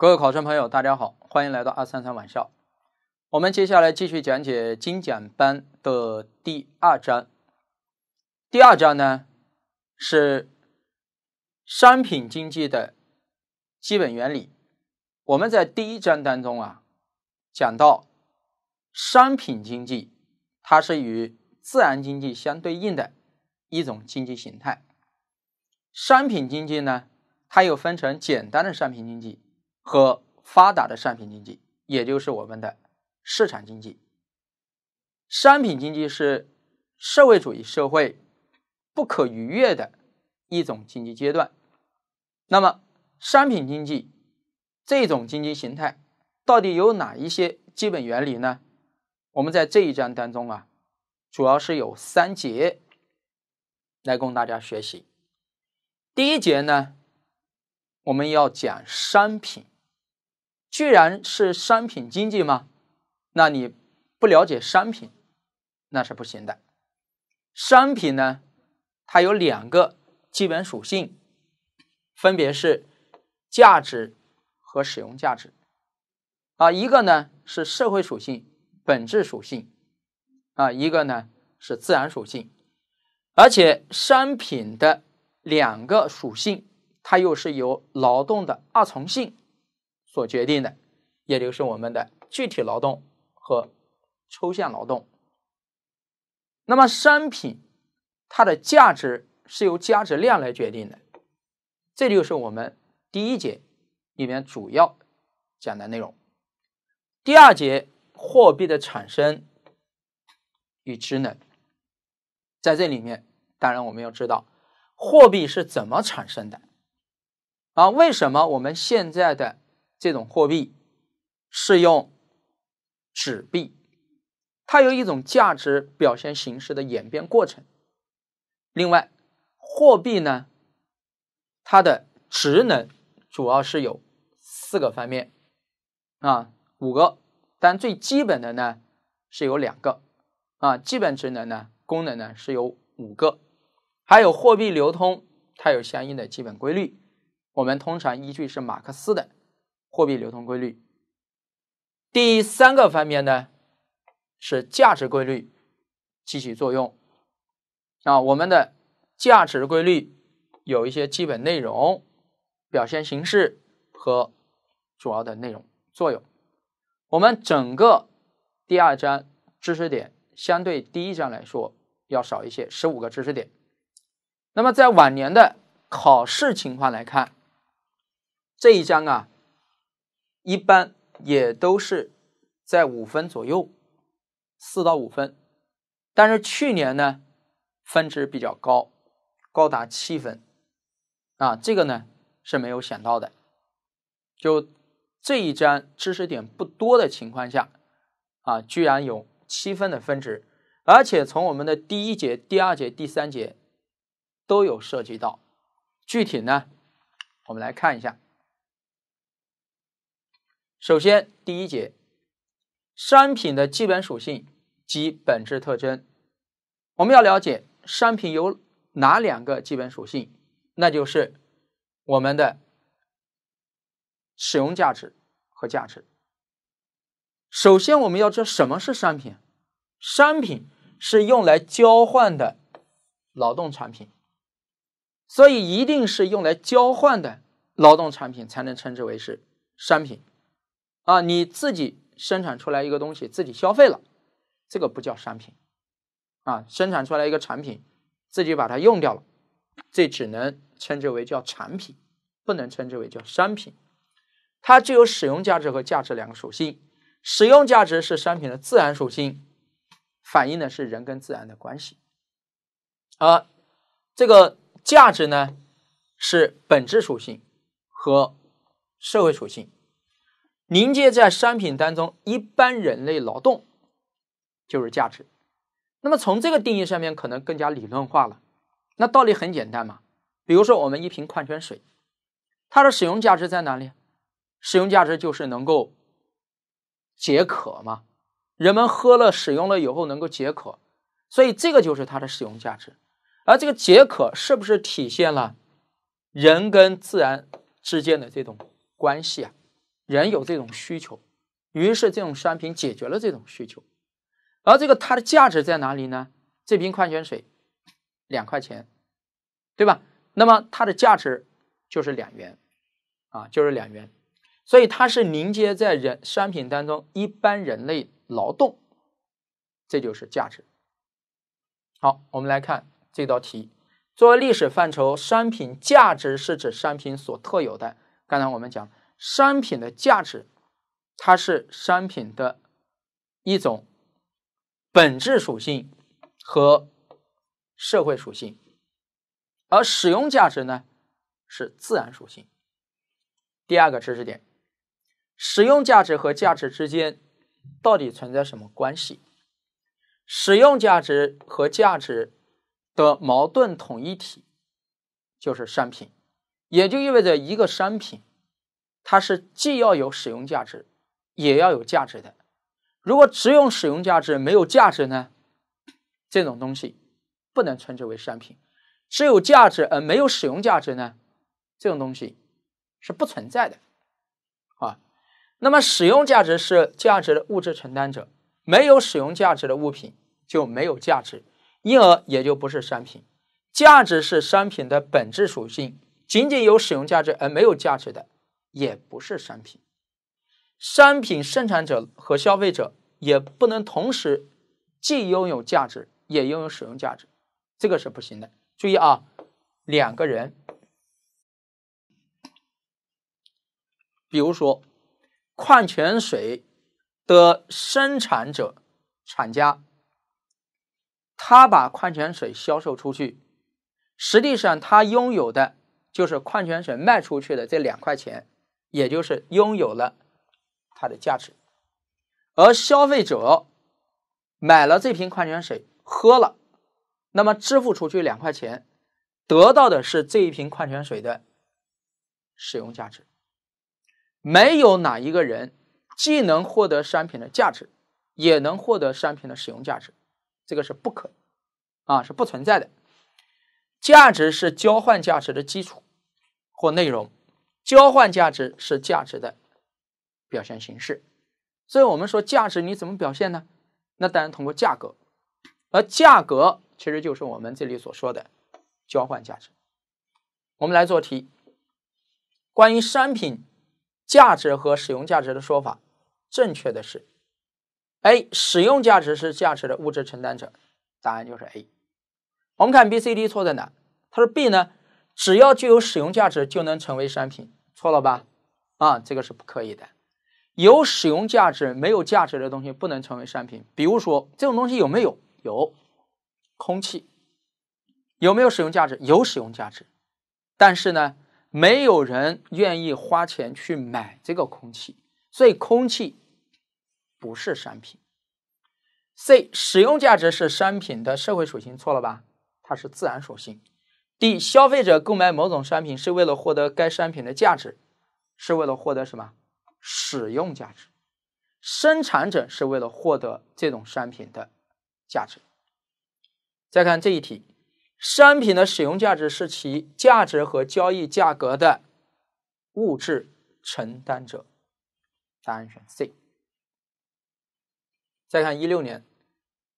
各位考生朋友，大家好，欢迎来到二三三网校。我们接下来继续讲解精讲班的第二章。第二章呢是商品经济的基本原理。我们在第一章当中啊，讲到商品经济，它是与自然经济相对应的一种经济形态。商品经济呢，它又分成简单的商品经济。和发达的商品经济，也就是我们的市场经济。商品经济是社会主义社会不可逾越的一种经济阶段。那么，商品经济这种经济形态到底有哪一些基本原理呢？我们在这一章当中啊，主要是有三节来供大家学习。第一节呢，我们要讲商品。居然是商品经济吗？那你不了解商品，那是不行的。商品呢，它有两个基本属性，分别是价值和使用价值。啊，一个呢是社会属性、本质属性，啊，一个呢是自然属性。而且商品的两个属性，它又是由劳动的二重性。所决定的，也就是我们的具体劳动和抽象劳动。那么商品它的价值是由价值量来决定的，这就是我们第一节里面主要讲的内容。第二节货币的产生与职能，在这里面，当然我们要知道货币是怎么产生的，啊，为什么我们现在的。这种货币是用纸币，它有一种价值表现形式的演变过程。另外，货币呢，它的职能主要是有四个方面啊，五个，但最基本的呢是有两个啊，基本职能呢，功能呢是有五个，还有货币流通，它有相应的基本规律，我们通常依据是马克思的。货币流通规律，第三个方面呢是价值规律，起起作用。啊，我们的价值规律有一些基本内容、表现形式和主要的内容作用。我们整个第二章知识点相对第一章来说要少一些，十五个知识点。那么在往年的考试情况来看，这一章啊。一般也都是在五分左右，四到五分，但是去年呢，分值比较高，高达七分，啊，这个呢是没有想到的。就这一章知识点不多的情况下，啊，居然有七分的分值，而且从我们的第一节、第二节、第三节都有涉及到，具体呢，我们来看一下。首先，第一节，商品的基本属性及本质特征。我们要了解商品有哪两个基本属性，那就是我们的使用价值和价值。首先，我们要知道什么是商品。商品是用来交换的劳动产品，所以一定是用来交换的劳动产品才能称之为是商品。啊，你自己生产出来一个东西，自己消费了，这个不叫商品，啊，生产出来一个产品，自己把它用掉了，这只能称之为叫产品，不能称之为叫商品。它具有使用价值和价值两个属性，使用价值是商品的自然属性，反映的是人跟自然的关系，而这个价值呢，是本质属性和社会属性。凝结在商品当中一般人类劳动就是价值。那么从这个定义上面可能更加理论化了。那道理很简单嘛，比如说我们一瓶矿泉水，它的使用价值在哪里？使用价值就是能够解渴嘛。人们喝了使用了以后能够解渴，所以这个就是它的使用价值。而这个解渴是不是体现了人跟自然之间的这种关系啊？人有这种需求，于是这种商品解决了这种需求，而这个它的价值在哪里呢？这瓶矿泉水两块钱，对吧？那么它的价值就是两元啊，就是两元，所以它是凝结在人商品当中一般人类劳动，这就是价值。好，我们来看这道题：作为历史范畴，商品价值是指商品所特有的。刚才我们讲。商品的价值，它是商品的一种本质属性和社会属性，而使用价值呢是自然属性。第二个知识点，使用价值和价值之间到底存在什么关系？使用价值和价值的矛盾统一体就是商品，也就意味着一个商品。它是既要有使用价值，也要有价值的。如果只有使用价值没有价值呢？这种东西不能称之为商品。只有价值而没有使用价值呢？这种东西是不存在的，啊。那么，使用价值是价值的物质承担者，没有使用价值的物品就没有价值，因而也就不是商品。价值是商品的本质属性。仅仅有使用价值而没有价值的。也不是商品，商品生产者和消费者也不能同时既拥有价值，也拥有使用价值，这个是不行的。注意啊，两个人，比如说矿泉水的生产者、厂家，他把矿泉水销售出去，实际上他拥有的就是矿泉水卖出去的这两块钱。也就是拥有了它的价值，而消费者买了这瓶矿泉水喝了，那么支付出去两块钱，得到的是这一瓶矿泉水的使用价值。没有哪一个人既能获得商品的价值，也能获得商品的使用价值，这个是不可啊，是不存在的。价值是交换价值的基础或内容。交换价值是价值的表现形式，所以我们说价值你怎么表现呢？那当然通过价格，而价格其实就是我们这里所说的交换价值。我们来做题，关于商品价值和使用价值的说法，正确的是 A，使用价值是价值的物质承担者，答案就是 A。我们看 B、C、D 错在哪？他说 B 呢？只要具有使用价值，就能成为商品，错了吧？啊，这个是不可以的。有使用价值没有价值的东西不能成为商品。比如说，这种东西有没有？有，空气有没有使用价值？有使用价值，但是呢，没有人愿意花钱去买这个空气，所以空气不是商品。C 使用价值是商品的社会属性，错了吧？它是自然属性。D. 消费者购买某种商品是为了获得该商品的价值，是为了获得什么？使用价值。生产者是为了获得这种商品的价值。再看这一题，商品的使用价值是其价值和交易价格的物质承担者。答案选 C。再看一六年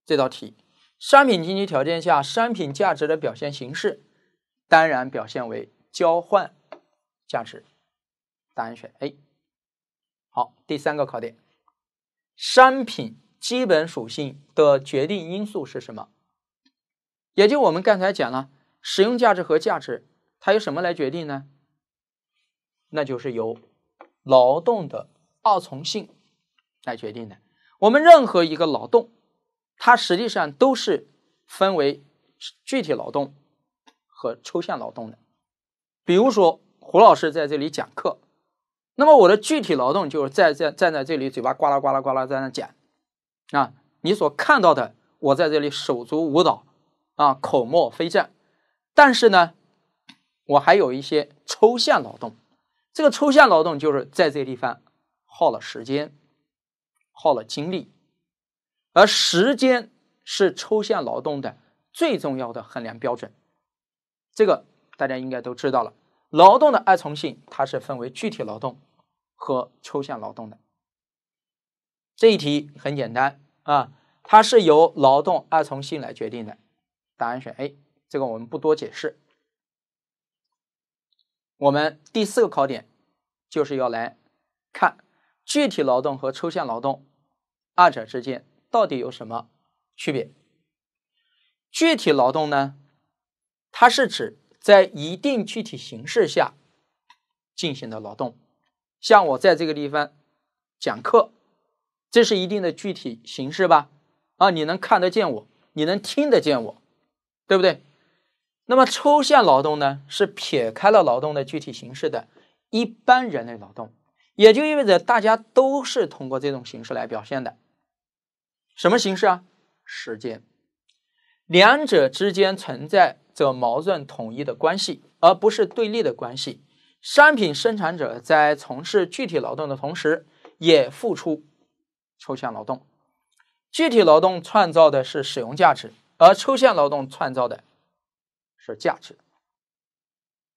这道题，商品经济条件下商品价值的表现形式。当然，表现为交换价值，答案选 A。好，第三个考点，商品基本属性的决定因素是什么？也就我们刚才讲了，使用价值和价值，它由什么来决定呢？那就是由劳动的二重性来决定的。我们任何一个劳动，它实际上都是分为具体劳动。和抽象劳动的，比如说胡老师在这里讲课，那么我的具体劳动就是在在站在这里，嘴巴呱啦呱啦呱啦在那讲，啊，你所看到的我在这里手足舞蹈，啊，口沫飞溅，但是呢，我还有一些抽象劳动，这个抽象劳动就是在这地方耗了时间，耗了精力，而时间是抽象劳动的最重要的衡量标准。这个大家应该都知道了，劳动的二重性，它是分为具体劳动和抽象劳动的。这一题很简单啊，它是由劳动二重性来决定的，答案选 A。这个我们不多解释。我们第四个考点就是要来看具体劳动和抽象劳动二者之间到底有什么区别。具体劳动呢？它是指在一定具体形式下进行的劳动，像我在这个地方讲课，这是一定的具体形式吧？啊，你能看得见我，你能听得见我，对不对？那么抽象劳动呢？是撇开了劳动的具体形式的一般人类劳动，也就意味着大家都是通过这种形式来表现的，什么形式啊？时间。两者之间存在。则矛盾统一的关系，而不是对立的关系。商品生产者在从事具体劳动的同时，也付出抽象劳动。具体劳动创造的是使用价值，而抽象劳动创造的是价值。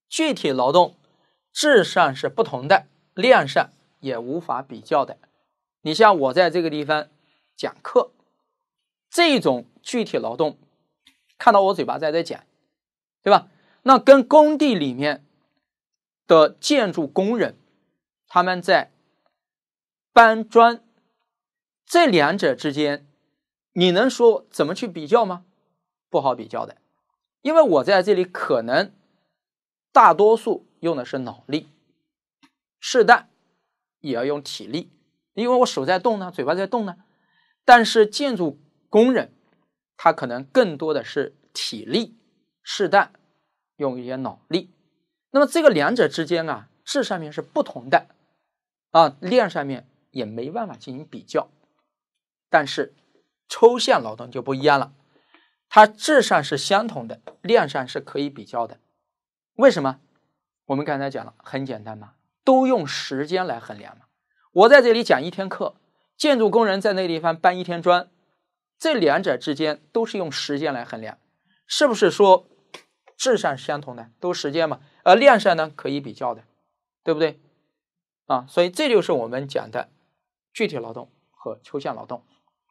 具体劳动质上是不同的，量上也无法比较的。你像我在这个地方讲课，这种具体劳动，看到我嘴巴在这讲。对吧？那跟工地里面的建筑工人，他们在搬砖，这两者之间，你能说怎么去比较吗？不好比较的，因为我在这里可能大多数用的是脑力，适当也要用体力，因为我手在动呢，嘴巴在动呢。但是建筑工人，他可能更多的是体力。适当用一些脑力，那么这个两者之间啊，质上面是不同的，啊，量上面也没办法进行比较。但是抽象劳动就不一样了，它质上是相同的，量上是可以比较的。为什么？我们刚才讲了，很简单嘛，都用时间来衡量嘛。我在这里讲一天课，建筑工人在那个地方搬一天砖，这两者之间都是用时间来衡量，是不是说？质上相同的都时间嘛，而量上呢可以比较的，对不对？啊，所以这就是我们讲的具体劳动和抽象劳动。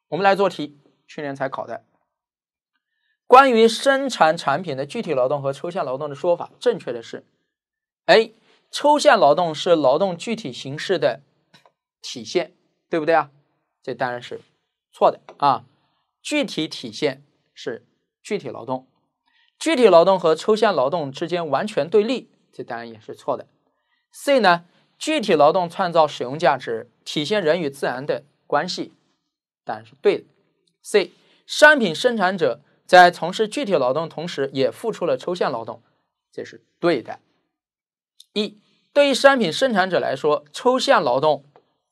我们来做题，去年才考的，关于生产产品的具体劳动和抽象劳动的说法，正确的是：A，抽象劳动是劳动具体形式的体现，对不对啊？这当然是错的啊，具体体现是具体劳动。具体劳动和抽象劳动之间完全对立，这当然也是错的。C 呢，具体劳动创造使用价值，体现人与自然的关系，答案是对的。C，商品生产者在从事具体劳动同时，也付出了抽象劳动，这是对的。一，对于商品生产者来说，抽象劳动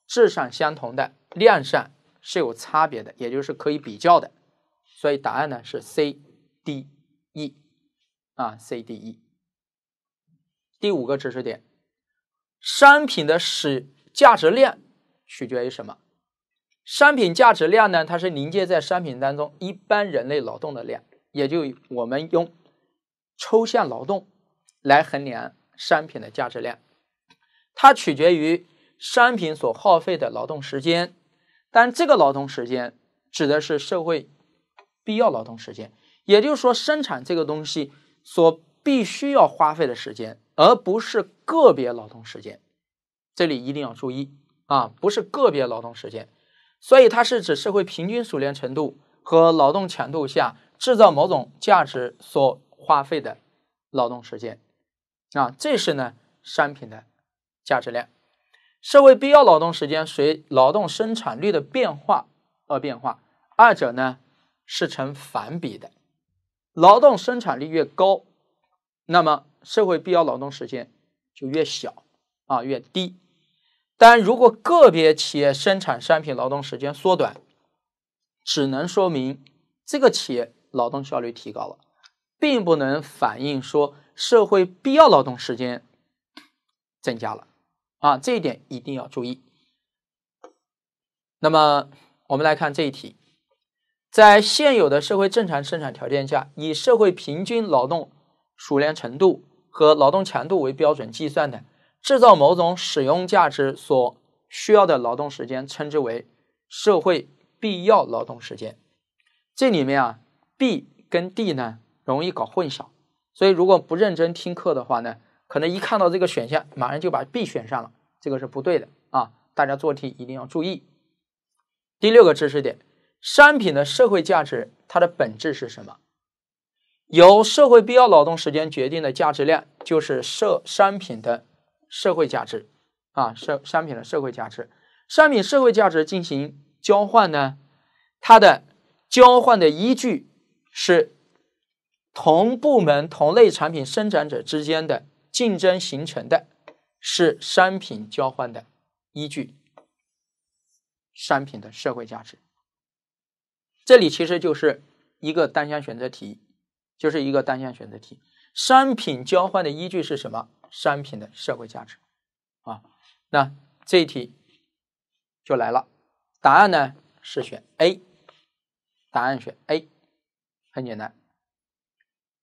质上相同的量上是有差别的，也就是可以比较的。所以答案呢是 C、D、E。啊，C、D、E，第五个知识点：商品的使价值量取决于什么？商品价值量呢？它是凝结在商品当中一般人类劳动的量，也就我们用抽象劳动来衡量商品的价值量。它取决于商品所耗费的劳动时间，但这个劳动时间指的是社会必要劳动时间，也就是说，生产这个东西。所必须要花费的时间，而不是个别劳动时间。这里一定要注意啊，不是个别劳动时间，所以它是指社会平均熟练程度和劳动强度下制造某种价值所花费的劳动时间啊，这是呢商品的价值量。社会必要劳动时间随劳动生产率的变化而变化，二者呢是成反比的。劳动生产率越高，那么社会必要劳动时间就越小啊，越低。但如果个别企业生产商品劳动时间缩短，只能说明这个企业劳动效率提高了，并不能反映说社会必要劳动时间增加了啊，这一点一定要注意。那么我们来看这一题。在现有的社会正常生产条件下，以社会平均劳动熟练程度和劳动强度为标准计算的制造某种使用价值所需要的劳动时间，称之为社会必要劳动时间。这里面啊，B 跟 D 呢容易搞混淆，所以如果不认真听课的话呢，可能一看到这个选项，马上就把 B 选上了，这个是不对的啊！大家做题一定要注意。第六个知识点。商品的社会价值，它的本质是什么？由社会必要劳动时间决定的价值量，就是社商品的社会价值啊，社商品的社会价值。商品社会价值进行交换呢，它的交换的依据是同部门同类产品生产者之间的竞争形成的，是商品交换的依据。商品的社会价值。这里其实就是一个单项选择题，就是一个单项选择题。商品交换的依据是什么？商品的社会价值啊。那这一题就来了，答案呢是选 A，答案选 A，很简单。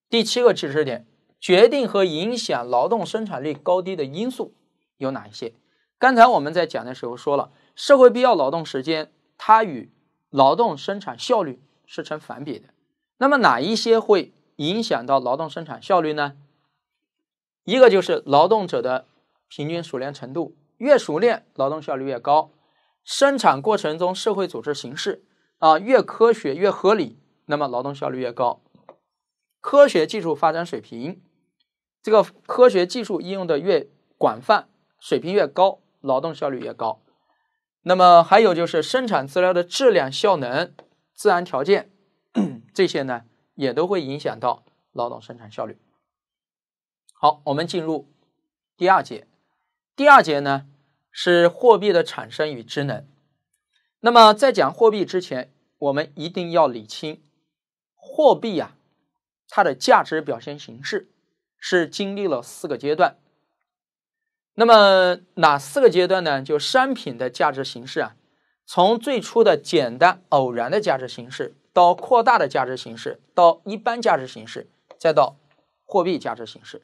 第七个知识点，决定和影响劳动生产率高低的因素有哪一些？刚才我们在讲的时候说了，社会必要劳动时间，它与。劳动生产效率是成反比的，那么哪一些会影响到劳动生产效率呢？一个就是劳动者的平均熟练程度，越熟练，劳动效率越高；生产过程中社会组织形式啊，越科学越合理，那么劳动效率越高；科学技术发展水平，这个科学技术应用的越广泛，水平越高，劳动效率越高。那么还有就是生产资料的质量、效能、自然条件，这些呢也都会影响到劳动生产效率。好，我们进入第二节。第二节呢是货币的产生与职能。那么在讲货币之前，我们一定要理清货币呀它的价值表现形式是经历了四个阶段。那么哪四个阶段呢？就商品的价值形式啊，从最初的简单偶然的价值形式，到扩大的价值形式，到一般价值形式，再到货币价值形式，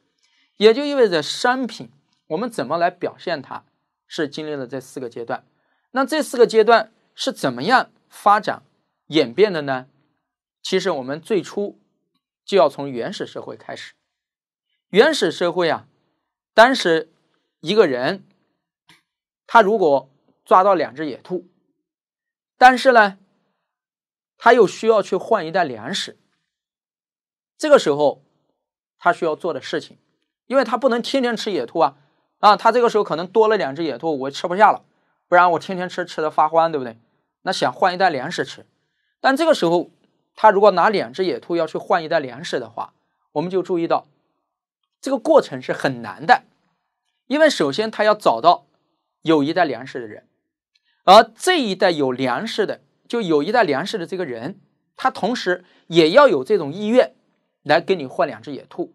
也就意味着商品我们怎么来表现它，是经历了这四个阶段。那这四个阶段是怎么样发展演变的呢？其实我们最初就要从原始社会开始，原始社会啊，当时。一个人，他如果抓到两只野兔，但是呢，他又需要去换一袋粮食。这个时候，他需要做的事情，因为他不能天天吃野兔啊啊！他这个时候可能多了两只野兔，我吃不下了，不然我天天吃吃的发慌，对不对？那想换一袋粮食吃。但这个时候，他如果拿两只野兔要去换一袋粮食的话，我们就注意到，这个过程是很难的。因为首先他要找到有一袋粮食的人，而这一袋有粮食的，就有一袋粮食的这个人，他同时也要有这种意愿来跟你换两只野兔，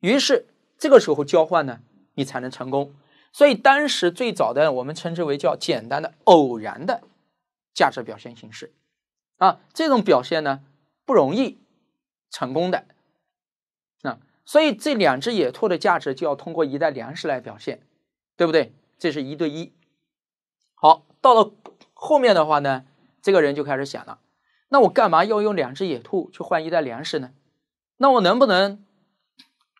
于是这个时候交换呢，你才能成功。所以当时最早的我们称之为叫简单的偶然的价值表现形式啊，这种表现呢不容易成功的。所以这两只野兔的价值就要通过一袋粮食来表现，对不对？这是一对一。好，到了后面的话呢，这个人就开始想了：那我干嘛要用两只野兔去换一袋粮食呢？那我能不能，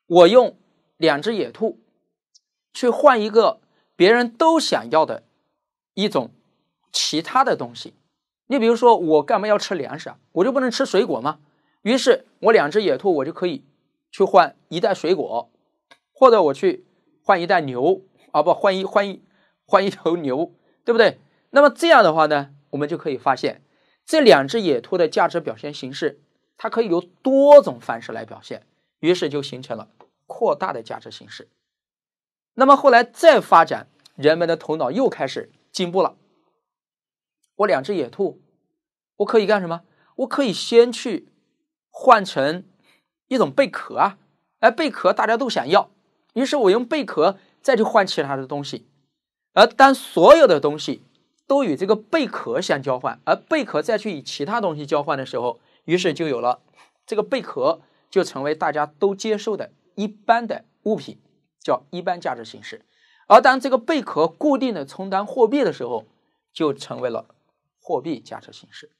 我用两只野兔去换一个别人都想要的一种其他的东西？你比如说，我干嘛要吃粮食啊？我就不能吃水果吗？于是我两只野兔，我就可以。去换一袋水果，或者我去换一袋牛啊，不换一换一换一头牛，对不对？那么这样的话呢，我们就可以发现，这两只野兔的价值表现形式，它可以由多种方式来表现，于是就形成了扩大的价值形式。那么后来再发展，人们的头脑又开始进步了。我两只野兔，我可以干什么？我可以先去换成。一种贝壳啊，哎，贝壳大家都想要，于是我用贝壳再去换其他的东西，而当所有的东西都与这个贝壳相交换，而贝壳再去与其他东西交换的时候，于是就有了这个贝壳就成为大家都接受的一般的物品，叫一般价值形式。而当这个贝壳固定的充当货币的时候，就成为了货币价值形式。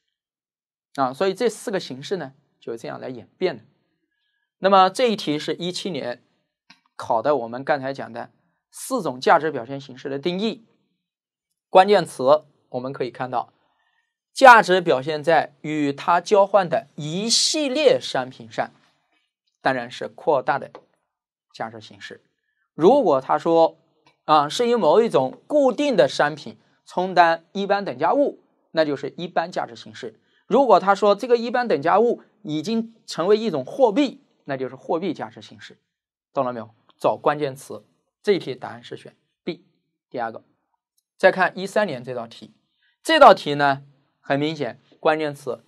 啊，所以这四个形式呢，就这样来演变的。那么这一题是一七年考的，我们刚才讲的四种价值表现形式的定义，关键词我们可以看到，价值表现在与它交换的一系列商品上，当然是扩大的价值形式。如果他说啊，是以某一种固定的商品充当一般等价物，那就是一般价值形式。如果他说这个一般等价物已经成为一种货币，那就是货币价值形式，懂了没有？找关键词，这题答案是选 B。第二个，再看一三年这道题，这道题呢，很明显关键词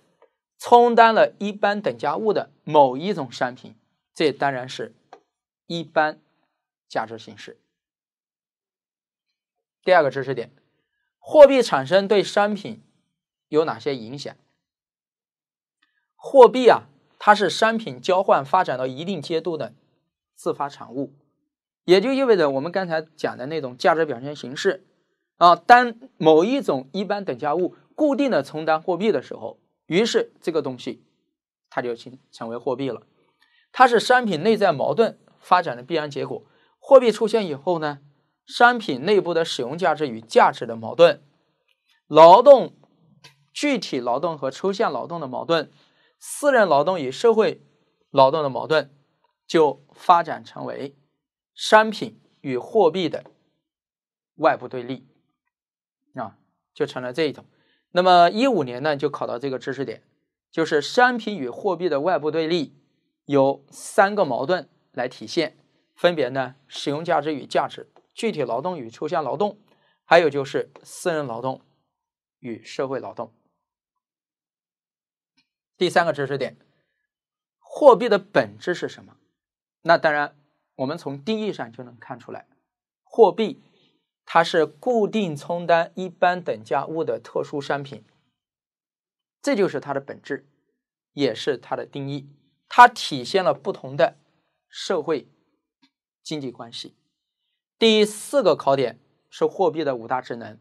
充当了一般等价物的某一种商品，这当然是一般价值形式。第二个知识点，货币产生对商品有哪些影响？货币啊。它是商品交换发展到一定阶段的自发产物，也就意味着我们刚才讲的那种价值表现形式啊，当某一种一般等价物固定的充当货币的时候，于是这个东西它就形成为货币了。它是商品内在矛盾发展的必然结果。货币出现以后呢，商品内部的使用价值与价值的矛盾，劳动具体劳动和抽象劳动的矛盾。私人劳动与社会劳动的矛盾，就发展成为商品与货币的外部对立，啊，就成了这一种。那么一五年呢，就考到这个知识点，就是商品与货币的外部对立，有三个矛盾来体现，分别呢，使用价值与价值，具体劳动与抽象劳动，还有就是私人劳动与社会劳动。第三个知识点，货币的本质是什么？那当然，我们从定义上就能看出来，货币它是固定充当一般等价物的特殊商品，这就是它的本质，也是它的定义，它体现了不同的社会经济关系。第四个考点是货币的五大职能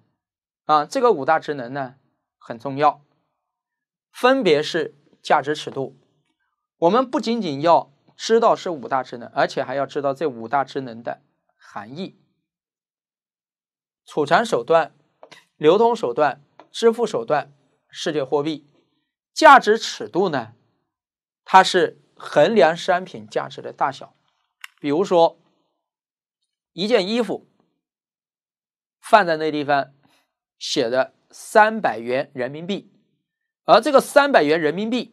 啊，这个五大职能呢很重要，分别是。价值尺度，我们不仅仅要知道是五大职能，而且还要知道这五大职能的含义。储存手段、流通手段、支付手段、世界货币，价值尺度呢？它是衡量商品价值的大小。比如说，一件衣服放在那地方写的三百元人民币。而这个三百元人民币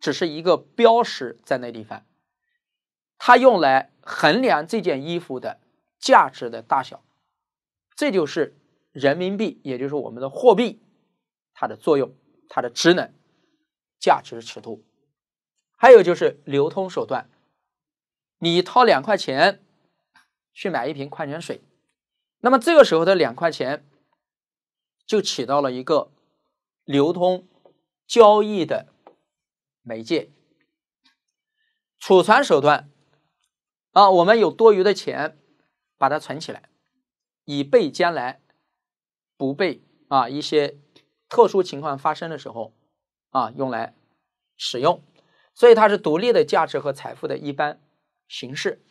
只是一个标识在那地方，它用来衡量这件衣服的价值的大小，这就是人民币，也就是我们的货币，它的作用、它的职能、价值尺度。还有就是流通手段，你掏两块钱去买一瓶矿泉水，那么这个时候的两块钱就起到了一个流通。交易的媒介、储存手段啊，我们有多余的钱，把它存起来，以备将来不被啊，一些特殊情况发生的时候啊，用来使用。所以它是独立的价值和财富的一般形式。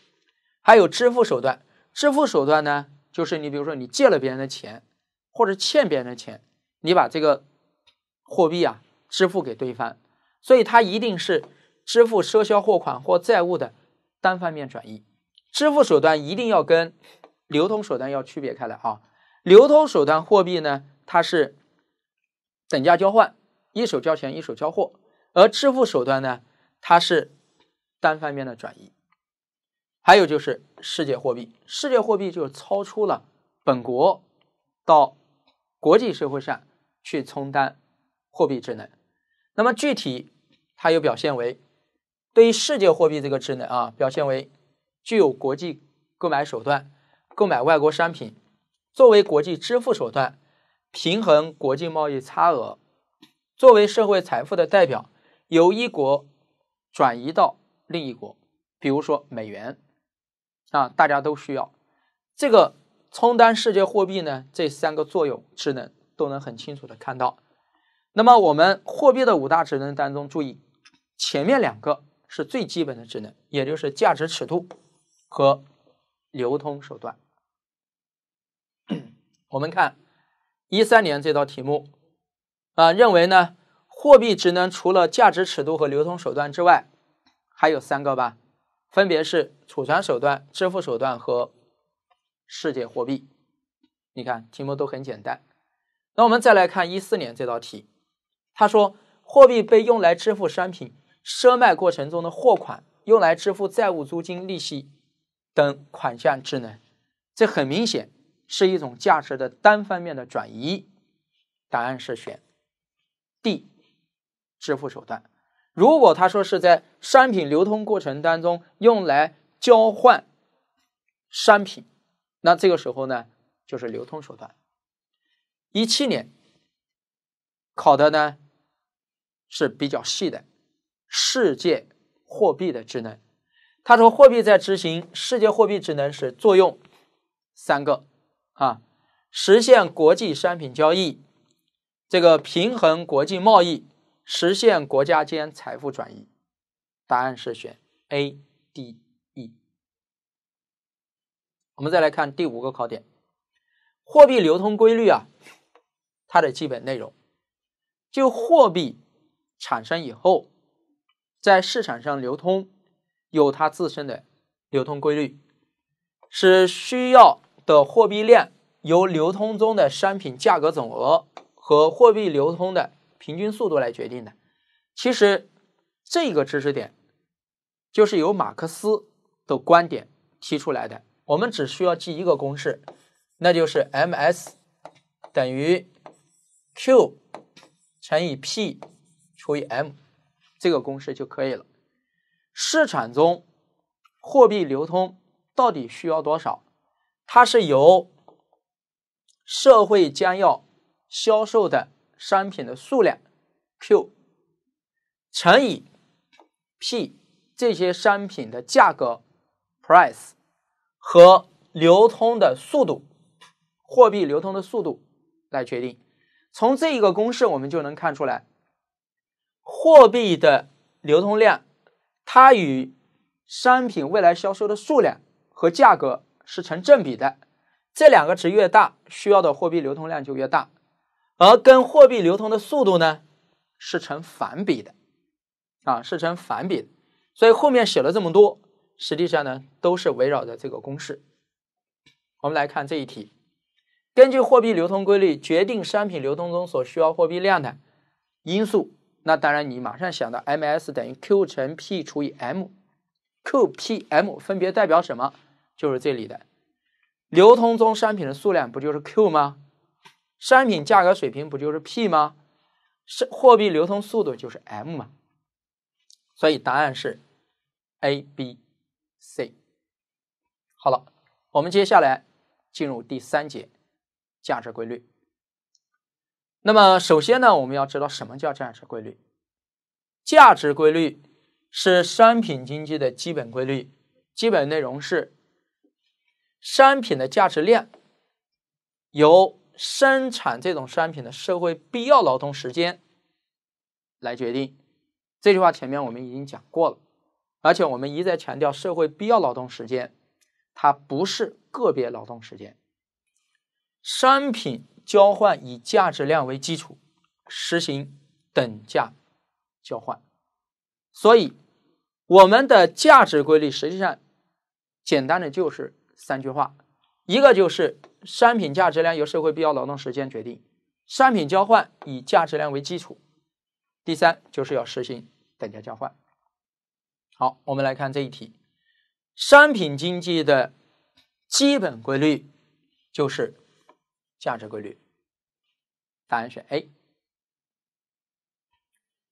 还有支付手段，支付手段呢，就是你比如说你借了别人的钱，或者欠别人的钱，你把这个货币啊。支付给对方，所以它一定是支付赊销货款或债务的单方面转移。支付手段一定要跟流通手段要区别开来啊！流通手段货币呢，它是等价交换，一手交钱一手交货；而支付手段呢，它是单方面的转移。还有就是世界货币，世界货币就超出了本国，到国际社会上去充当货币职能。那么具体，它又表现为对于世界货币这个职能啊，表现为具有国际购买手段、购买外国商品、作为国际支付手段、平衡国际贸易差额、作为社会财富的代表，由一国转移到另一国。比如说美元啊，大家都需要这个充当世界货币呢，这三个作用职能都能很清楚的看到。那么我们货币的五大职能当中，注意前面两个是最基本的职能，也就是价值尺度和流通手段。我们看一三年这道题目，啊，认为呢货币职能除了价值尺度和流通手段之外，还有三个吧，分别是储存手段、支付手段和世界货币。你看题目都很简单。那我们再来看一四年这道题。他说，货币被用来支付商品赊卖过程中的货款，用来支付债务、租金、利息等款项智能，这很明显是一种价值的单方面的转移。答案是选 D，支付手段。如果他说是在商品流通过程当中用来交换商品，那这个时候呢，就是流通手段。一七年考的呢？是比较细的，世界货币的职能。他说，货币在执行世界货币职能时，作用三个啊，实现国际商品交易，这个平衡国际贸易，实现国家间财富转移。答案是选 A、D、E。我们再来看第五个考点，货币流通规律啊，它的基本内容就货币。产生以后，在市场上流通，有它自身的流通规律，是需要的货币量由流通中的商品价格总额和货币流通的平均速度来决定的。其实这个知识点就是由马克思的观点提出来的。我们只需要记一个公式，那就是 M S 等于 Q 乘以 P。除以 M，这个公式就可以了。市场中货币流通到底需要多少？它是由社会将要销售的商品的数量 Q 乘以 P 这些商品的价格 Price 和流通的速度货币流通的速度来决定。从这一个公式，我们就能看出来。货币的流通量，它与商品未来销售的数量和价格是成正比的。这两个值越大，需要的货币流通量就越大，而跟货币流通的速度呢是成反比的，啊，是成反比。所以后面写了这么多，实际上呢都是围绕着这个公式。我们来看这一题，根据货币流通规律决定商品流通中所需要货币量的因素。那当然，你马上想到，M S 等于 Q 乘 P 除以 M，Q、P、M 分别代表什么？就是这里的流通中商品的数量不就是 Q 吗？商品价格水平不就是 P 吗？是货币流通速度就是 M 嘛？所以答案是 A、B、C。好了，我们接下来进入第三节，价值规律。那么，首先呢，我们要知道什么叫价值规律。价值规律是商品经济的基本规律，基本内容是商品的价值量由生产这种商品的社会必要劳动时间来决定。这句话前面我们已经讲过了，而且我们一再强调，社会必要劳动时间它不是个别劳动时间，商品。交换以价值量为基础，实行等价交换。所以，我们的价值规律实际上简单的就是三句话：一个就是商品价值量由社会必要劳动时间决定；商品交换以价值量为基础；第三就是要实行等价交换。好，我们来看这一题：商品经济的基本规律就是。价值规律，答案选 A。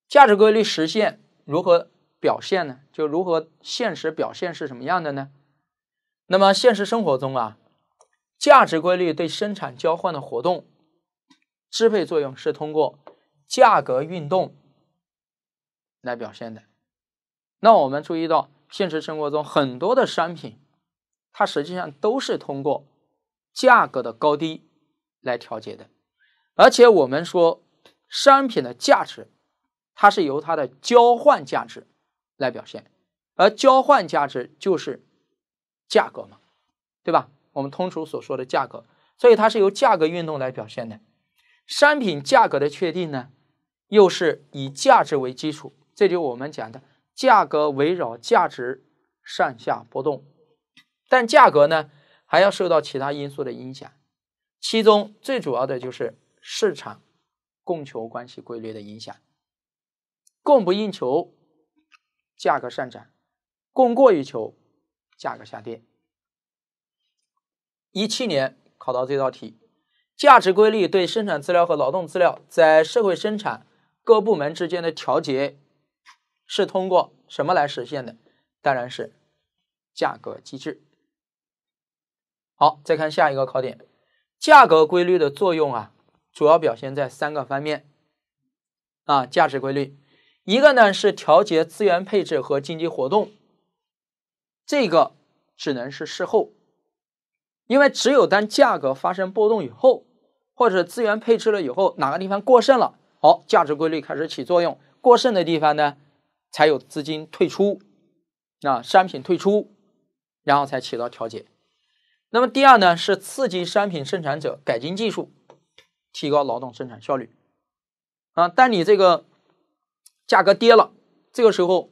价值规律实现如何表现呢？就如何现实表现是什么样的呢？那么现实生活中啊，价值规律对生产交换的活动支配作用是通过价格运动来表现的。那我们注意到，现实生活中很多的商品，它实际上都是通过价格的高低。来调节的，而且我们说商品的价值，它是由它的交换价值来表现，而交换价值就是价格嘛，对吧？我们通俗所说的价格，所以它是由价格运动来表现的。商品价格的确定呢，又是以价值为基础，这就我们讲的价格围绕价值上下波动，但价格呢还要受到其他因素的影响。其中最主要的就是市场供求关系规律的影响，供不应求，价格上涨；供过于求，价格下跌。一七年考到这道题，价值规律对生产资料和劳动资料在社会生产各部门之间的调节，是通过什么来实现的？当然是价格机制。好，再看下一个考点。价格规律的作用啊，主要表现在三个方面，啊，价值规律，一个呢是调节资源配置和经济活动，这个只能是事后，因为只有当价格发生波动以后，或者资源配置了以后，哪个地方过剩了，好，价值规律开始起作用，过剩的地方呢，才有资金退出，啊，商品退出，然后才起到调节。那么第二呢，是刺激商品生产者改进技术，提高劳动生产效率啊。但你这个价格跌了，这个时候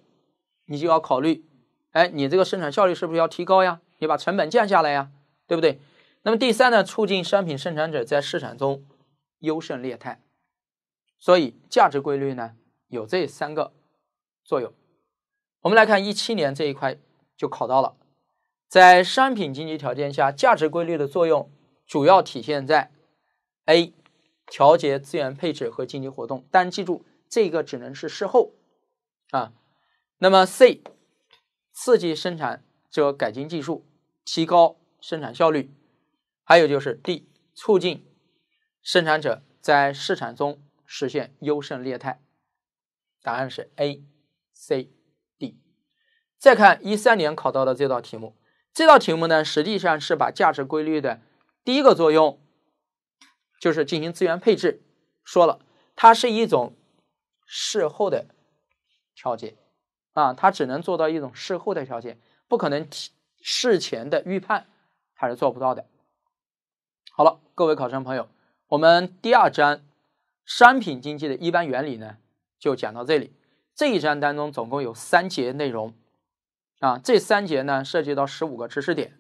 你就要考虑，哎，你这个生产效率是不是要提高呀？你把成本降下来呀，对不对？那么第三呢，促进商品生产者在市场中优胜劣汰。所以价值规律呢，有这三个作用。我们来看一七年这一块就考到了。在商品经济条件下，价值规律的作用主要体现在：A. 调节资源配置和经济活动；但记住，这个只能是事后，啊。那么 C. 刺激生产者改进技术，提高生产效率；还有就是 D. 促进生产者在市场中实现优胜劣汰。答案是 A、C、D。再看一三年考到的这道题目。这道题目呢，实际上是把价值规律的第一个作用，就是进行资源配置，说了，它是一种事后的调节，啊，它只能做到一种事后的调节，不可能事前的预判，它是做不到的。好了，各位考生朋友，我们第二章商品经济的一般原理呢，就讲到这里。这一章当中总共有三节内容。啊，这三节呢涉及到十五个知识点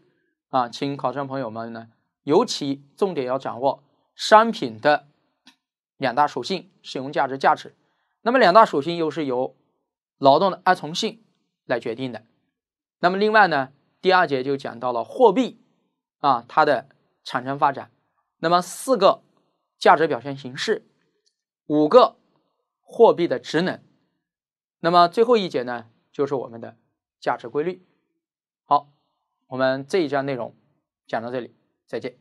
啊，请考生朋友们呢，尤其重点要掌握商品的两大属性——使用价值、价值。那么两大属性又是由劳动的二重性来决定的。那么另外呢，第二节就讲到了货币啊，它的产生发展，那么四个价值表现形式，五个货币的职能。那么最后一节呢，就是我们的。价值规律。好，我们这一章内容讲到这里，再见。